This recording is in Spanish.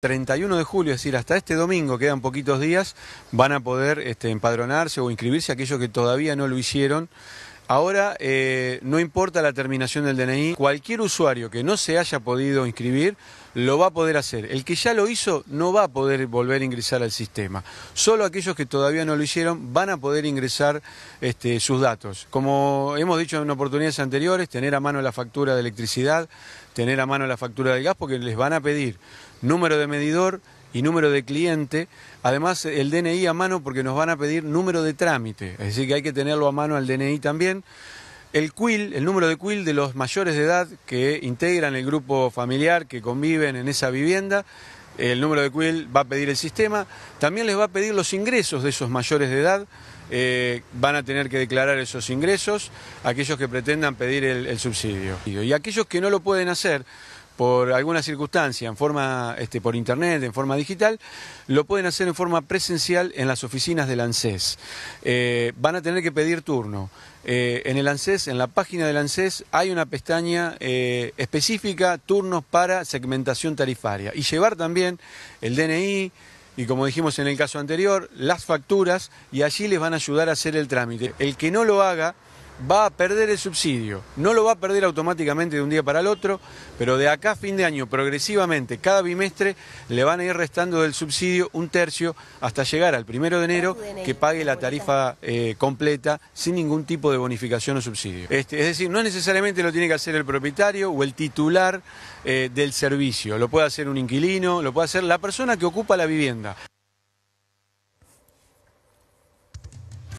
31 de julio, es decir, hasta este domingo, quedan poquitos días, van a poder este, empadronarse o inscribirse aquellos que todavía no lo hicieron Ahora eh, no importa la terminación del DNI, cualquier usuario que no se haya podido inscribir lo va a poder hacer. El que ya lo hizo no va a poder volver a ingresar al sistema. Solo aquellos que todavía no lo hicieron van a poder ingresar este, sus datos. Como hemos dicho en oportunidades anteriores, tener a mano la factura de electricidad, tener a mano la factura del gas, porque les van a pedir número de medidor, y número de cliente. Además, el DNI a mano porque nos van a pedir número de trámite, es decir, que hay que tenerlo a mano al DNI también. El QUIL, el número de QUIL de los mayores de edad que integran el grupo familiar, que conviven en esa vivienda, el número de QUIL va a pedir el sistema. También les va a pedir los ingresos de esos mayores de edad. Eh, van a tener que declarar esos ingresos aquellos que pretendan pedir el, el subsidio. Y aquellos que no lo pueden hacer, por alguna circunstancia, en forma este, por internet, en forma digital, lo pueden hacer en forma presencial en las oficinas del ANSES. Eh, van a tener que pedir turno. Eh, en el ANSES, en la página del ANSES, hay una pestaña eh, específica, turnos para segmentación tarifaria. Y llevar también el DNI, y como dijimos en el caso anterior, las facturas, y allí les van a ayudar a hacer el trámite. El que no lo haga va a perder el subsidio. No lo va a perder automáticamente de un día para el otro, pero de acá a fin de año, progresivamente, cada bimestre, le van a ir restando del subsidio un tercio hasta llegar al primero de enero que pague la tarifa eh, completa sin ningún tipo de bonificación o subsidio. Este, es decir, no necesariamente lo tiene que hacer el propietario o el titular eh, del servicio, lo puede hacer un inquilino, lo puede hacer la persona que ocupa la vivienda.